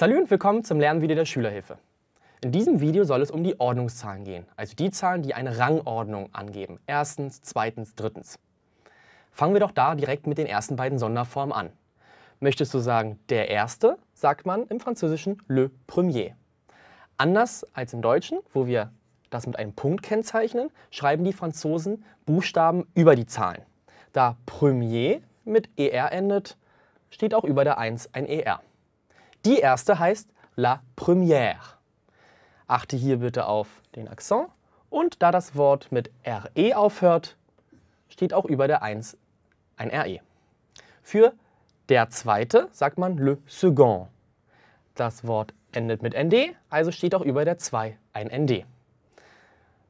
Salut und willkommen zum Lernvideo der Schülerhilfe. In diesem Video soll es um die Ordnungszahlen gehen, also die Zahlen, die eine Rangordnung angeben. Erstens, zweitens, drittens. Fangen wir doch da direkt mit den ersten beiden Sonderformen an. Möchtest du sagen, der erste, sagt man im Französischen le premier. Anders als im Deutschen, wo wir das mit einem Punkt kennzeichnen, schreiben die Franzosen Buchstaben über die Zahlen. Da premier mit er endet, steht auch über der 1 ein er. Die erste heißt La Première. Achte hier bitte auf den Akzent und da das Wort mit RE aufhört, steht auch über der 1 ein RE. Für der zweite sagt man le second. Das Wort endet mit nd, also steht auch über der 2 ein nd.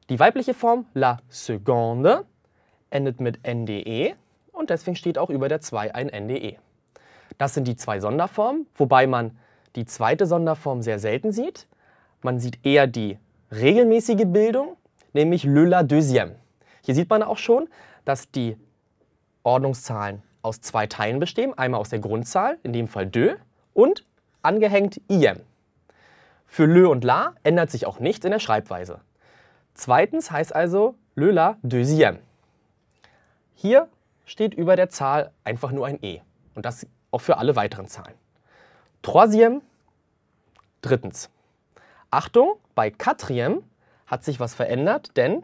Die weibliche Form la seconde endet mit nde und deswegen steht auch über der 2 ein nde. Das sind die zwei Sonderformen, wobei man die zweite Sonderform sehr selten sieht. Man sieht eher die regelmäßige Bildung, nämlich le la deuxième. Hier sieht man auch schon, dass die Ordnungszahlen aus zwei Teilen bestehen. Einmal aus der Grundzahl, in dem Fall de, und angehängt iem. Für le und la ändert sich auch nichts in der Schreibweise. Zweitens heißt also le la deuxième. Hier steht über der Zahl einfach nur ein e. Und das auch für alle weiteren Zahlen. Troisième, drittens. Achtung, bei quatrième hat sich was verändert, denn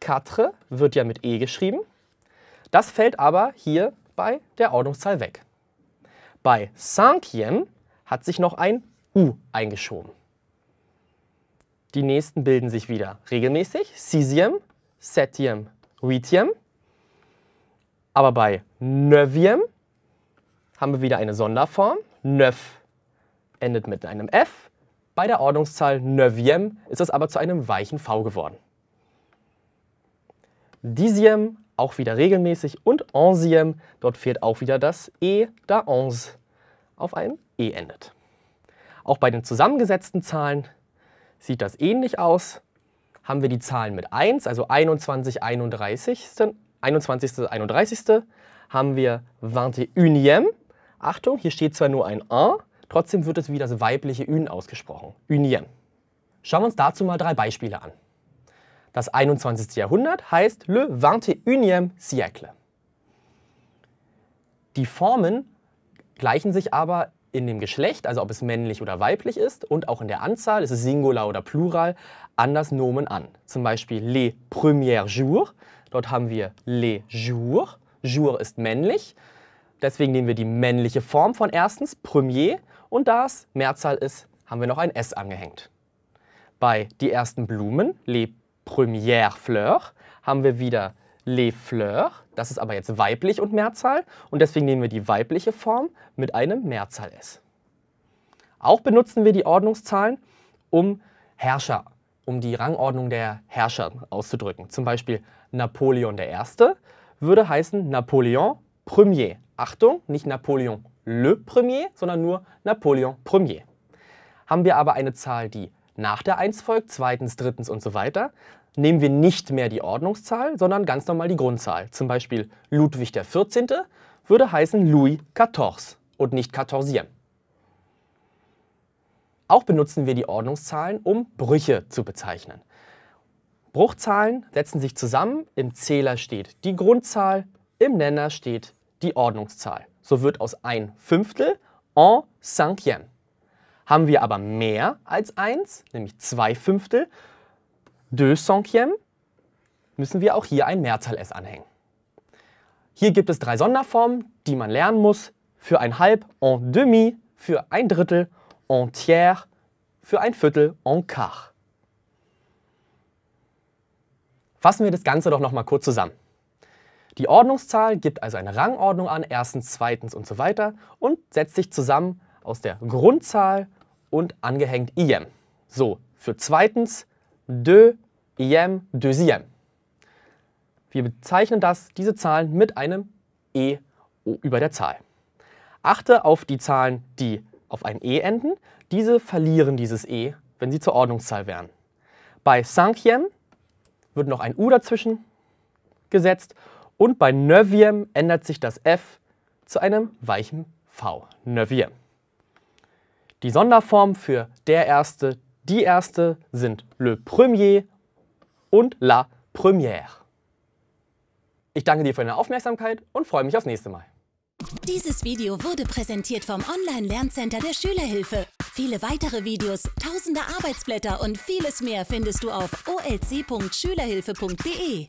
quatre wird ja mit e geschrieben. Das fällt aber hier bei der Ordnungszahl weg. Bei cinquième hat sich noch ein u eingeschoben. Die nächsten bilden sich wieder regelmäßig. Sixième, septième, huitième. Aber bei neuvième haben wir wieder eine Sonderform. Neuf endet mit einem F. Bei der Ordnungszahl 9 ist es aber zu einem weichen V geworden. Dixième auch wieder regelmäßig und onzième, dort fehlt auch wieder das E, da onze auf einem E endet. Auch bei den zusammengesetzten Zahlen sieht das ähnlich aus. Haben wir die Zahlen mit 1, also 21, 31, 21, 31, haben wir 21 Achtung, hier steht zwar nur ein A, Trotzdem wird es wie das weibliche Ün ausgesprochen, Unieren. Schauen wir uns dazu mal drei Beispiele an. Das 21. Jahrhundert heißt le 21e siècle. Die Formen gleichen sich aber in dem Geschlecht, also ob es männlich oder weiblich ist, und auch in der Anzahl, ist es Singular oder Plural, an das Nomen an. Zum Beispiel les premiers jours, dort haben wir les jours, jour ist männlich, deswegen nehmen wir die männliche Form von erstens, premier, und da es Mehrzahl ist, haben wir noch ein S angehängt. Bei die ersten Blumen, les premières fleurs, haben wir wieder les fleurs. Das ist aber jetzt weiblich und Mehrzahl. Und deswegen nehmen wir die weibliche Form mit einem Mehrzahl S. Auch benutzen wir die Ordnungszahlen, um Herrscher, um die Rangordnung der Herrscher auszudrücken. Zum Beispiel Napoleon I. würde heißen Napoleon Premier. Achtung, nicht Napoleon Le Premier, sondern nur Napoleon Premier. Haben wir aber eine Zahl, die nach der 1 folgt, zweitens, drittens und so weiter, nehmen wir nicht mehr die Ordnungszahl, sondern ganz normal die Grundzahl. Zum Beispiel Ludwig XIV. würde heißen Louis XIV und nicht Kartorsien. Auch benutzen wir die Ordnungszahlen, um Brüche zu bezeichnen. Bruchzahlen setzen sich zusammen, im Zähler steht die Grundzahl, im Nenner steht die Ordnungszahl so wird aus ein Fünftel en cinquième. Haben wir aber mehr als 1, nämlich 2 Fünftel, deux cinquième, müssen wir auch hier ein Mehrzahl s anhängen. Hier gibt es drei Sonderformen, die man lernen muss. Für ein Halb en demi, für ein Drittel en tiers, für ein Viertel en quart. Fassen wir das Ganze doch nochmal kurz zusammen. Die Ordnungszahl gibt also eine Rangordnung an, erstens, zweitens und so weiter und setzt sich zusammen aus der Grundzahl und angehängt IM. So, für zweitens de IM deuxième. Wir bezeichnen das, diese Zahlen mit einem E über der Zahl. Achte auf die Zahlen, die auf ein E enden. Diese verlieren dieses E, wenn sie zur Ordnungszahl wären. Bei cinquième wird noch ein U dazwischen gesetzt und bei Nervium ändert sich das F zu einem weichen V. Nervium. Die Sonderformen für der Erste, die Erste sind le Premier und la Première. Ich danke dir für deine Aufmerksamkeit und freue mich aufs nächste Mal. Dieses Video wurde präsentiert vom Online-Lerncenter der Schülerhilfe. Viele weitere Videos, tausende Arbeitsblätter und vieles mehr findest du auf olc.schülerhilfe.de.